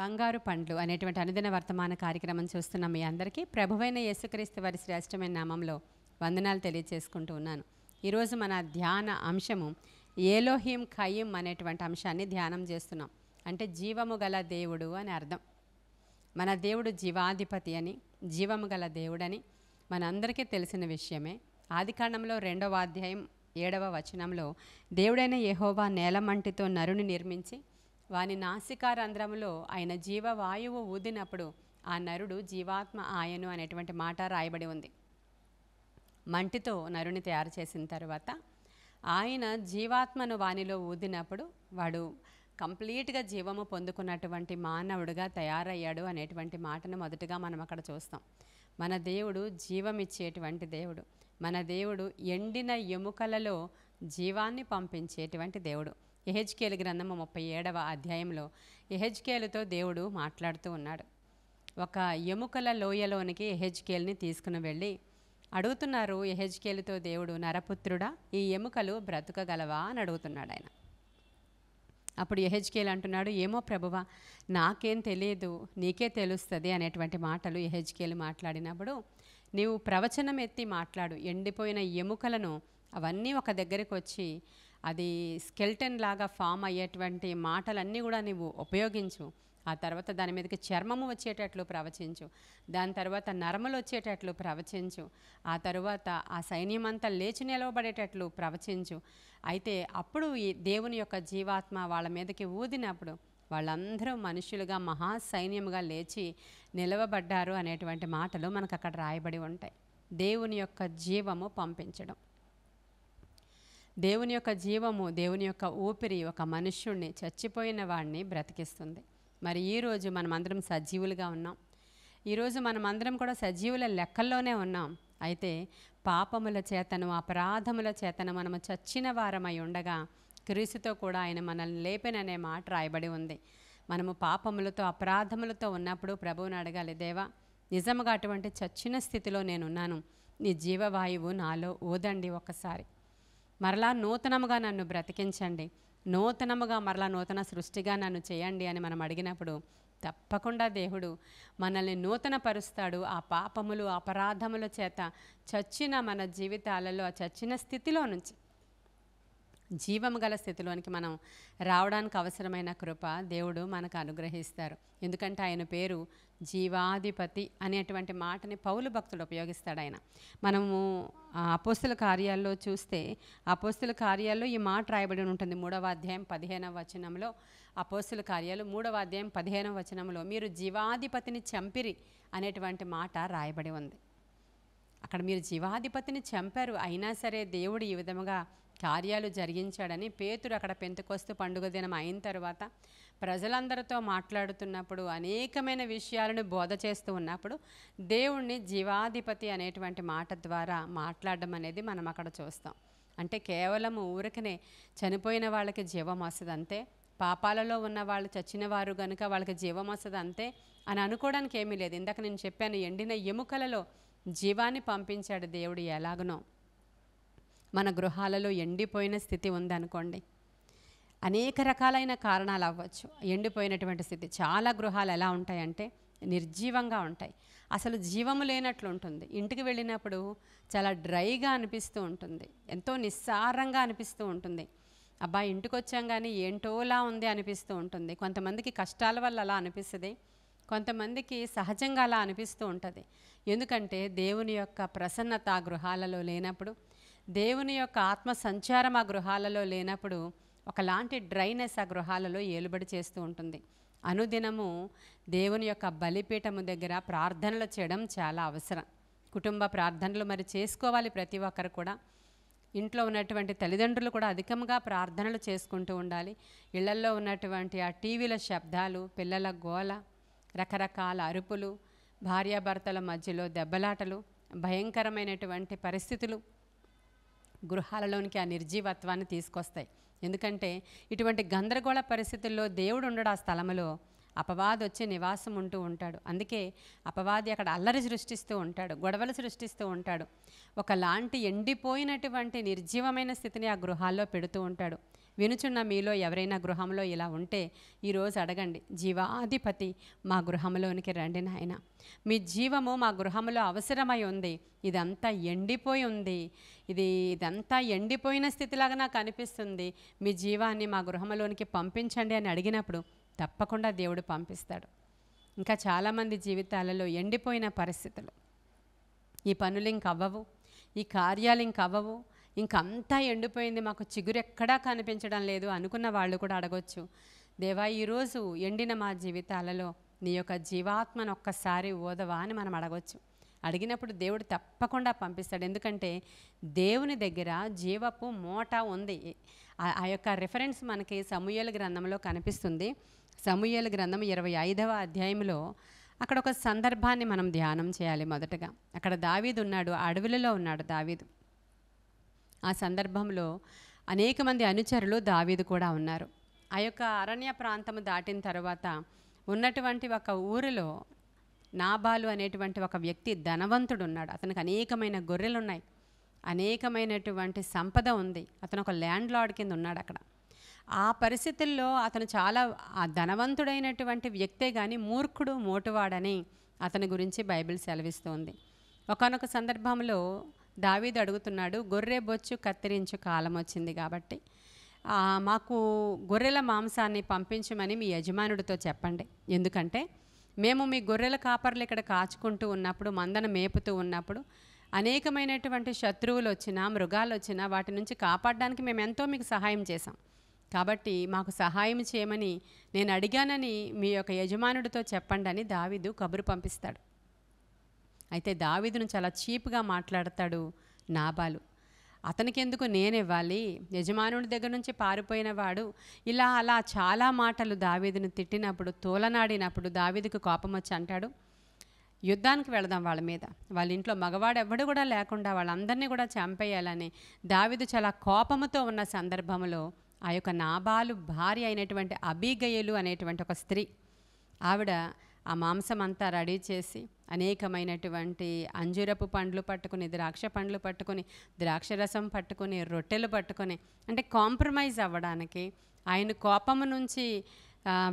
బంగారు పండ్లు అనేటువంటి అనుదిన వర్తమాన కార్యక్రమం చూస్తున్న మీ అందరికీ ప్రభువైన యేసుక్రీస్తు వారి శ్రేష్టమైన నామంలో వందనాలు తెలియజేసుకుంటూ ఉన్నాను ఈరోజు మన ధ్యాన అంశము ఏలోహీం ఖయీం అనేటువంటి అంశాన్ని ధ్యానం చేస్తున్నాం అంటే జీవము గల దేవుడు అని అర్థం మన దేవుడు జీవాధిపతి అని జీవము గల దేవుడని మనందరికీ తెలిసిన విషయమే ఆదికాండంలో రెండవ అధ్యాయం ఏడవ వచనంలో దేవుడైన యహోవా నేలమంటితో నరుని నిర్మించి వాని రంధ్రములో ఆయన జీవవాయువు ఊదినప్పుడు ఆ నరుడు జీవాత్మ ఆయను అనేటువంటి మాట రాయబడి ఉంది మంటితో నరుని తయారు చేసిన తర్వాత ఆయన జీవాత్మను వానిలో ఊదినప్పుడు వాడు కంప్లీట్గా జీవము పొందుకున్నటువంటి మానవుడిగా తయారయ్యాడు అనేటువంటి మాటను మొదటగా మనం అక్కడ చూస్తాం మన దేవుడు జీవమిచ్చేటువంటి దేవుడు మన దేవుడు ఎండిన ఎముకలలో జీవాన్ని పంపించేటువంటి దేవుడు ఎహెచ్కేలు గ్రంథము ముప్పై ఏడవ అధ్యాయంలో ఎహెచ్కేలుతో దేవుడు మాట్లాడుతూ ఉన్నాడు ఒక ఎముకల లోయలోనికి ఎహెచ్కేల్ని తీసుకుని వెళ్ళి అడుగుతున్నారు ఎహెచ్కేలుతో దేవుడు నరపుత్రుడా ఈ ఎముకలు బ్రతకగలవా అని అడుగుతున్నాడు ఆయన అప్పుడు ఎహెచ్కేలు అంటున్నాడు ఏమో ప్రభువా నాకేం తెలియదు నీకే తెలుస్తుంది అనేటువంటి మాటలు ఎహెచ్కేలు మాట్లాడినప్పుడు నీవు ప్రవచనం ఎత్తి మాట్లాడు ఎండిపోయిన ఎముకలను అవన్నీ ఒక దగ్గరికి వచ్చి అది స్కెల్టన్ లాగా ఫామ్ అయ్యేటువంటి మాటలన్నీ కూడా నువ్వు ఉపయోగించు ఆ తర్వాత దాని మీదకి చర్మము వచ్చేటట్లు ప్రవచించు దాని తర్వాత నరములు వచ్చేటట్లు ప్రవచించు ఆ తర్వాత ఆ సైన్యమంతా లేచి నిలవబడేటట్లు ప్రవచించు అయితే అప్పుడు ఈ దేవుని యొక్క జీవాత్మ వాళ్ళ మీదకి ఊదినప్పుడు వాళ్ళందరూ మనుషులుగా మహా సైన్యముగా లేచి నిలవబడ్డారు అనేటువంటి మాటలు మనకు అక్కడ రాయబడి ఉంటాయి దేవుని యొక్క జీవము పంపించడం దేవుని యొక్క జీవము దేవుని యొక్క ఊపిరి ఒక మనుష్యుణ్ణి చచ్చిపోయిన వాడిని బ్రతికిస్తుంది మరి ఈరోజు మనమందరం సజీవులుగా ఉన్నాం ఈరోజు మనమందరం కూడా సజీవుల లెక్కల్లోనే ఉన్నాం అయితే పాపముల చేతను అపరాధముల చేతను మనము చచ్చిన వారమై ఉండగా క్రీసుతో కూడా ఆయన మనల్ని లేపిననే మాట రాయబడి ఉంది మనము పాపములతో అపరాధములతో ఉన్నప్పుడు ప్రభువుని అడగాలి దేవా నిజముగా అటువంటి చచ్చిన స్థితిలో నేనున్నాను నీ జీవవాయువు నాలో ఊదండి ఒకసారి మరలా నూతనముగా నన్ను బ్రతికించండి నూతనముగా మరలా నూతన సృష్టిగా నన్ను చేయండి అని మనం అడిగినప్పుడు తప్పకుండా దేవుడు మనల్ని నూతనపరుస్తాడు ఆ పాపములు అపరాధముల చేత చచ్చిన మన జీవితాలలో ఆ చచ్చిన స్థితిలో నుంచి జీవము గల స్థితిలోనికి మనం రావడానికి అవసరమైన కృప దేవుడు మనకు అనుగ్రహిస్తారు ఎందుకంటే ఆయన పేరు జీవాధిపతి అనేటువంటి మాటని పౌలు భక్తుడు ఉపయోగిస్తాడు ఆయన మనము అపోస్తుల కార్యాల్లో చూస్తే అపోస్తుల కార్యాల్లో ఈ మాట రాయబడి ఉంటుంది మూడవ అధ్యాయం పదిహేనవ వచనంలో అపోస్తుల కార్యాలు మూడవ అధ్యాయం పదిహేనవ వచనంలో మీరు జీవాధిపతిని చంపిరి అనేటువంటి మాట రాయబడి ఉంది అక్కడ మీరు జీవాధిపతిని చంపారు అయినా సరే దేవుడు ఈ విధముగా కార్యాలు జరిగించాడని పేతుడు అక్కడ పెంతుకొస్తూ పండుగ దినం అయిన తర్వాత ప్రజలందరితో మాట్లాడుతున్నప్పుడు అనేకమైన విషయాలను బోధ చేస్తూ ఉన్నప్పుడు దేవుణ్ణి జీవాధిపతి అనేటువంటి మాట ద్వారా మాట్లాడడం అనేది మనం అక్కడ చూస్తాం అంటే కేవలం ఊరికనే చనిపోయిన వాళ్ళకి జీవం వస్తుంది అంతే పాపాలలో ఉన్న వాళ్ళు చచ్చిన వారు కనుక వాళ్ళకి జీవం వస్తుంది అంతే అని అనుకోవడానికి ఏమీ లేదు ఇందాక నేను చెప్పాను ఎండిన ఎముకలలో జీవాన్ని పంపించాడు దేవుడు ఎలాగనో మన గృహాలలో ఎండిపోయిన స్థితి ఉందనుకోండి అనేక రకాలైన కారణాలు అవ్వచ్చు ఎండిపోయినటువంటి స్థితి చాలా గృహాలు ఎలా ఉంటాయంటే నిర్జీవంగా ఉంటాయి అసలు జీవము లేనట్లు ఉంటుంది ఇంటికి వెళ్ళినప్పుడు చాలా డ్రైగా అనిపిస్తూ ఉంటుంది ఎంతో నిస్సారంగా అనిపిస్తూ ఉంటుంది అబ్బా ఇంటికి వచ్చాం కానీ ఏంటోలా ఉంది అనిపిస్తూ ఉంటుంది కొంతమందికి కష్టాల వల్ల అలా అనిపిస్తుంది కొంతమందికి సహజంగా అలా అనిపిస్తూ ఉంటుంది ఎందుకంటే దేవుని యొక్క ప్రసన్నత గృహాలలో లేనప్పుడు దేవుని యొక్క ఆత్మ సంచారం ఆ గృహాలలో లేనప్పుడు ఒకలాంటి డ్రైనెస్ ఆ గృహాలలో ఏలుబడి చేస్తూ ఉంటుంది అనుదినము దేవుని యొక్క బలిపీఠము దగ్గర ప్రార్థనలు చేయడం చాలా అవసరం కుటుంబ ప్రార్థనలు మరి చేసుకోవాలి ప్రతి ఒక్కరు కూడా ఇంట్లో ఉన్నటువంటి తల్లిదండ్రులు కూడా అధికంగా ప్రార్థనలు చేసుకుంటూ ఉండాలి ఇళ్లల్లో ఉన్నటువంటి ఆ టీవీల శబ్దాలు పిల్లల గోల రకరకాల అరుపులు భార్యాభర్తల మధ్యలో దెబ్బలాటలు భయంకరమైనటువంటి పరిస్థితులు గృహాలలోనికి ఆ నిర్జీవత్వాన్ని తీసుకొస్తాయి ఎందుకంటే ఇటువంటి గందరగోళ పరిస్థితుల్లో దేవుడు ఉండడు ఆ స్థలంలో అపవాది వచ్చి నివాసం ఉంటూ ఉంటాడు అందుకే అపవాది అక్కడ అల్లరి సృష్టిస్తూ ఉంటాడు గొడవలు సృష్టిస్తూ ఉంటాడు ఒకలాంటి ఎండిపోయినటువంటి నిర్జీవమైన స్థితిని ఆ గృహాల్లో పెడుతూ ఉంటాడు వినుచున్న మీలో ఎవరైనా గృహంలో ఇలా ఉంటే ఈరోజు అడగండి జీవాధిపతి మా గృహంలోనికి రండి నాయన మీ జీవము మా గృహంలో అవసరమై ఉంది ఇదంతా ఎండిపోయి ఉంది ఇది ఇదంతా ఎండిపోయిన స్థితిలాగా నాకు అనిపిస్తుంది మీ జీవాన్ని మా గృహంలోనికి పంపించండి అని అడిగినప్పుడు తప్పకుండా దేవుడు పంపిస్తాడు ఇంకా చాలామంది జీవితాలలో ఎండిపోయిన పరిస్థితులు ఈ పనులు ఇంకవ్వవు ఈ కార్యాలు ఇంకవ్వవు ఇంకంతా ఎండిపోయింది మాకు చిగురు ఎక్కడా కనిపించడం లేదు అనుకున్న వాళ్ళు కూడా అడగొచ్చు దేవా ఈరోజు ఎండిన మా జీవితాలలో నీ యొక్క జీవాత్మను ఒక్కసారి ఓదవా అని మనం అడగొచ్చు అడిగినప్పుడు దేవుడు తప్పకుండా పంపిస్తాడు ఎందుకంటే దేవుని దగ్గర జీవపు మూట ఉంది ఆ యొక్క రిఫరెన్స్ మనకి సమూహల గ్రంథంలో కనిపిస్తుంది సమూహల గ్రంథం ఇరవై ఐదవ అధ్యాయంలో అక్కడ ఒక సందర్భాన్ని మనం ధ్యానం చేయాలి మొదటగా అక్కడ దావీదు ఉన్నాడు అడవులలో ఉన్నాడు దావీదు ఆ సందర్భంలో అనేక మంది అనుచరులు దావీదు కూడా ఉన్నారు ఆ యొక్క అరణ్య ప్రాంతము దాటిన తర్వాత ఉన్నటువంటి ఒక ఊరిలో నాబాలు అనేటువంటి ఒక వ్యక్తి ధనవంతుడు ఉన్నాడు అతనికి అనేకమైన గొర్రెలు ఉన్నాయి అనేకమైనటువంటి సంపద ఉంది అతను ఒక ల్యాండ్ లార్డ్ కింద ఉన్నాడు అక్కడ ఆ పరిస్థితుల్లో అతను చాలా ఆ ధనవంతుడైనటువంటి వ్యక్తే కానీ మూర్ఖుడు మోటువాడని అతని గురించి బైబిల్ సెలవిస్తోంది ఒకనొక సందర్భంలో దావీదు అడుగుతున్నాడు గొర్రె బొచ్చు కత్తిరించు కాలం వచ్చింది కాబట్టి మాకు గొర్రెల మాంసాన్ని పంపించమని మీ యజమానుడితో చెప్పండి ఎందుకంటే మేము మీ గొర్రెల కాపర్లు ఇక్కడ కాచుకుంటూ ఉన్నప్పుడు మందను మేపుతూ ఉన్నప్పుడు అనేకమైనటువంటి శత్రువులు వచ్చినా మృగాలు వచ్చినా వాటి నుంచి కాపాడడానికి మేము ఎంతో మీకు సహాయం చేశాం కాబట్టి మాకు సహాయం చేయమని నేను అడిగానని మీ యొక్క యజమానుడితో చెప్పండి అని దావిదు కబురు పంపిస్తాడు అయితే దావీదును చాలా చీప్గా మాట్లాడతాడు నాబాలు అతనికెందుకు నేనివ్వాలి యజమానుడి దగ్గర నుంచి పారిపోయినవాడు ఇలా అలా చాలా మాటలు దావీదును తిట్టినప్పుడు తోలనాడినప్పుడు దావీదుకు కోపం వచ్చి అంటాడు యుద్ధానికి వెళదాం వాళ్ళ మీద వాళ్ళ ఇంట్లో మగవాడు ఎవడు కూడా లేకుండా వాళ్ళందరినీ కూడా చంపేయాలని దావిదు చాలా కోపంతో ఉన్న సందర్భంలో ఆ యొక్క నాబాలు భార్య అయినటువంటి అబీగయలు అనేటువంటి ఒక స్త్రీ ఆవిడ ఆ మాంసం అంతా రెడీ చేసి అనేకమైనటువంటి అంజూరపు పండ్లు పట్టుకుని ద్రాక్ష పండ్లు పట్టుకుని ద్రాక్ష రసం పట్టుకుని రొట్టెలు పట్టుకుని అంటే కాంప్రమైజ్ అవ్వడానికి ఆయన కోపము నుంచి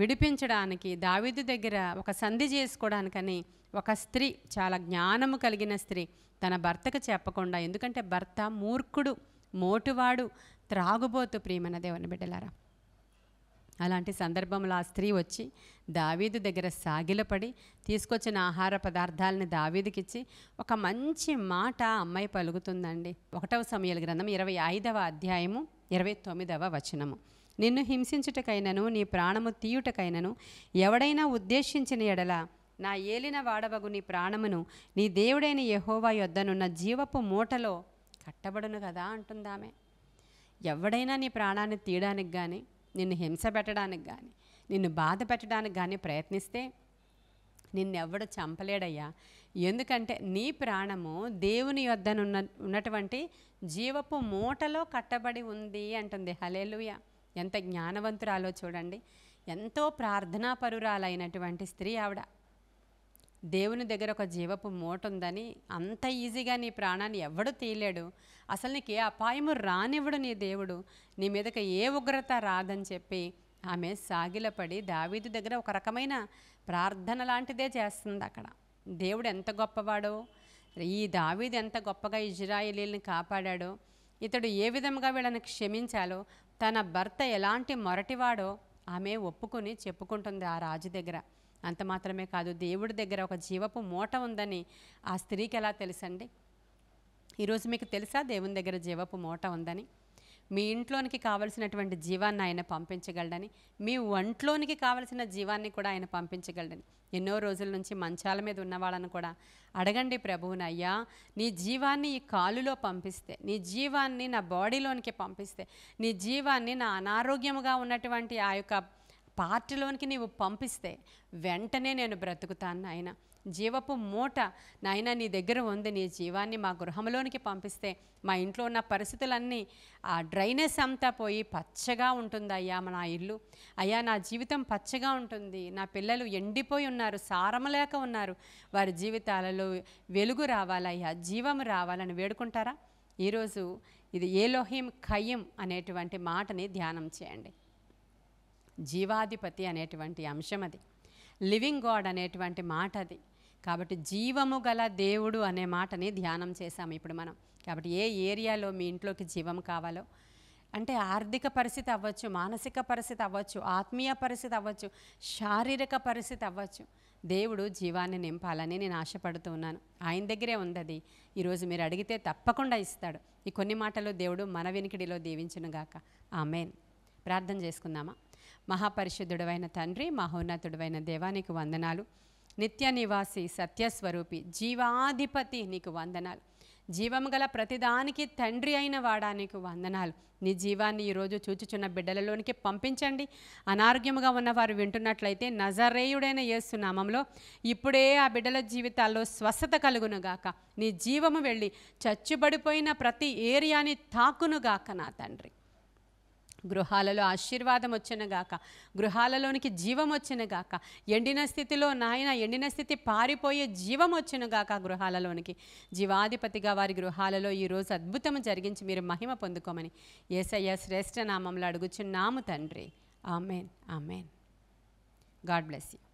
విడిపించడానికి దావిదు దగ్గర ఒక సంధి చేసుకోవడానికని ఒక స్త్రీ చాలా జ్ఞానము కలిగిన స్త్రీ తన భర్తకు చెప్పకుండా ఎందుకంటే భర్త మూర్ఖుడు మోటువాడు త్రాగుబోతు ప్రియమైన దేవుని బిడ్డలారా అలాంటి సందర్భంలో ఆ స్త్రీ వచ్చి దావీదు దగ్గర సాగిలపడి తీసుకొచ్చిన ఆహార పదార్థాలని దావీదుకిచ్చి ఒక మంచి మాట అమ్మాయి పలుకుతుందండి ఒకటవ సమయాల గ్రంథం ఇరవై ఐదవ అధ్యాయము ఇరవై తొమ్మిదవ వచనము నిన్ను హింసించుటకైనను నీ ప్రాణము తీయుటకైనను ఎవడైనా ఉద్దేశించిన ఎడల నా ఏలిన వాడవగు నీ ప్రాణమును నీ దేవుడైన యహోవా యొద్దనున్న జీవపు మూటలో కట్టబడును కదా అంటుందామె ఎవడైనా నీ ప్రాణాన్ని తీయడానికి కానీ నిన్ను హింస పెట్టడానికి కానీ నిన్ను బాధ పెట్టడానికి కానీ ప్రయత్నిస్తే నిన్నెవ్వడు చంపలేడయ్యా ఎందుకంటే నీ ప్రాణము దేవుని వద్దను ఉన్నటువంటి జీవపు మూటలో కట్టబడి ఉంది అంటుంది హలేలుయ ఎంత జ్ఞానవంతురాలో చూడండి ఎంతో ప్రార్థనాపరురాలైనటువంటి స్త్రీ ఆవిడ దేవుని దగ్గర ఒక జీవపు మూట ఉందని అంత ఈజీగా నీ ప్రాణాన్ని ఎవడు తీయలేడు అసలు నీకు ఏ అపాయము రానివ్వడు నీ దేవుడు నీ మీదకి ఏ ఉగ్రత రాదని చెప్పి ఆమె సాగిలపడి దావీదు దగ్గర ఒక రకమైన ప్రార్థన లాంటిదే చేస్తుంది అక్కడ దేవుడు ఎంత గొప్పవాడో ఈ దావీదు ఎంత గొప్పగా ఇజ్రాయిలీలను కాపాడాడో ఇతడు ఏ విధంగా వీళ్ళని క్షమించాలో తన భర్త ఎలాంటి మొరటివాడో ఆమె ఒప్పుకొని చెప్పుకుంటుంది ఆ రాజు దగ్గర అంత మాత్రమే కాదు దేవుడి దగ్గర ఒక జీవపు మూట ఉందని ఆ స్త్రీకి ఎలా తెలుసండి ఈరోజు మీకు తెలుసా దేవుని దగ్గర జీవపు మూట ఉందని మీ ఇంట్లోనికి కావలసినటువంటి జీవాన్ని ఆయన పంపించగలడని మీ ఒంట్లోనికి కావలసిన జీవాన్ని కూడా ఆయన పంపించగలడని ఎన్నో రోజుల నుంచి మంచాల మీద ఉన్న వాళ్ళని కూడా అడగండి ప్రభువుని అయ్యా నీ జీవాన్ని ఈ కాలులో పంపిస్తే నీ జీవాన్ని నా బాడీలోనికి పంపిస్తే నీ జీవాన్ని నా అనారోగ్యముగా ఉన్నటువంటి ఆ యొక్క పార్టీలోనికి నీవు పంపిస్తే వెంటనే నేను బ్రతుకుతాను నాయన జీవపు మూట నాయన నీ దగ్గర ఉంది నీ జీవాన్ని మా గృహంలోనికి పంపిస్తే మా ఇంట్లో ఉన్న పరిస్థితులన్నీ ఆ డ్రైనెస్ అంతా పోయి పచ్చగా ఉంటుంది అయ్యా నా ఇల్లు అయ్యా నా జీవితం పచ్చగా ఉంటుంది నా పిల్లలు ఎండిపోయి ఉన్నారు లేక ఉన్నారు వారి జీవితాలలో వెలుగు రావాలయ్యా జీవం రావాలని వేడుకుంటారా ఈరోజు ఇది ఏలోహీం ఖయ్యం అనేటువంటి మాటని ధ్యానం చేయండి జీవాధిపతి అనేటువంటి అంశం అది లివింగ్ గాడ్ అనేటువంటి మాట అది కాబట్టి జీవము గల దేవుడు అనే మాటని ధ్యానం చేశాము ఇప్పుడు మనం కాబట్టి ఏ ఏరియాలో మీ ఇంట్లోకి జీవం కావాలో అంటే ఆర్థిక పరిస్థితి అవ్వచ్చు మానసిక పరిస్థితి అవ్వచ్చు ఆత్మీయ పరిస్థితి అవ్వచ్చు శారీరక పరిస్థితి అవ్వచ్చు దేవుడు జీవాన్ని నింపాలని నేను ఆశపడుతూ ఉన్నాను ఆయన దగ్గరే ఉందది ఈరోజు మీరు అడిగితే తప్పకుండా ఇస్తాడు ఈ కొన్ని మాటలు దేవుడు మన వెనుకడిలో దీవించునుగాక ఆమెన్ ప్రార్థన చేసుకుందామా మహాపరిశుద్ధుడవైన తండ్రి మహోన్నతుడవైన దేవానికి వందనాలు నిత్య నివాసి సత్యస్వరూపి జీవాధిపతి నీకు వందనాలు జీవము గల ప్రతిదానికి తండ్రి అయిన వాడా నీకు వందనాలు నీ జీవాన్ని ఈరోజు చూచుచున్న బిడ్డలలోనికి పంపించండి అనారోగ్యముగా ఉన్నవారు వింటున్నట్లయితే నజరేయుడైన యేసునామంలో ఇప్పుడే ఆ బిడ్డల జీవితాల్లో స్వస్థత కలుగునుగాక నీ జీవము వెళ్ళి చచ్చుబడిపోయిన ప్రతి ఏరియాని తాకునుగాక నా తండ్రి గృహాలలో ఆశీర్వాదం వచ్చిన గాక గృహాలలోనికి జీవం వచ్చిన గాక ఎండిన స్థితిలో నాయన ఎండిన స్థితి పారిపోయే జీవం వచ్చిన గాక గృహాలలోనికి జీవాధిపతిగా వారి గృహాలలో ఈరోజు అద్భుతం జరిగించి మీరు మహిమ పొందుకోమని ఏసయ్య శ్రేష్ఠ నామంలో అడుగుచున్నాము తండ్రి amen amen God bless you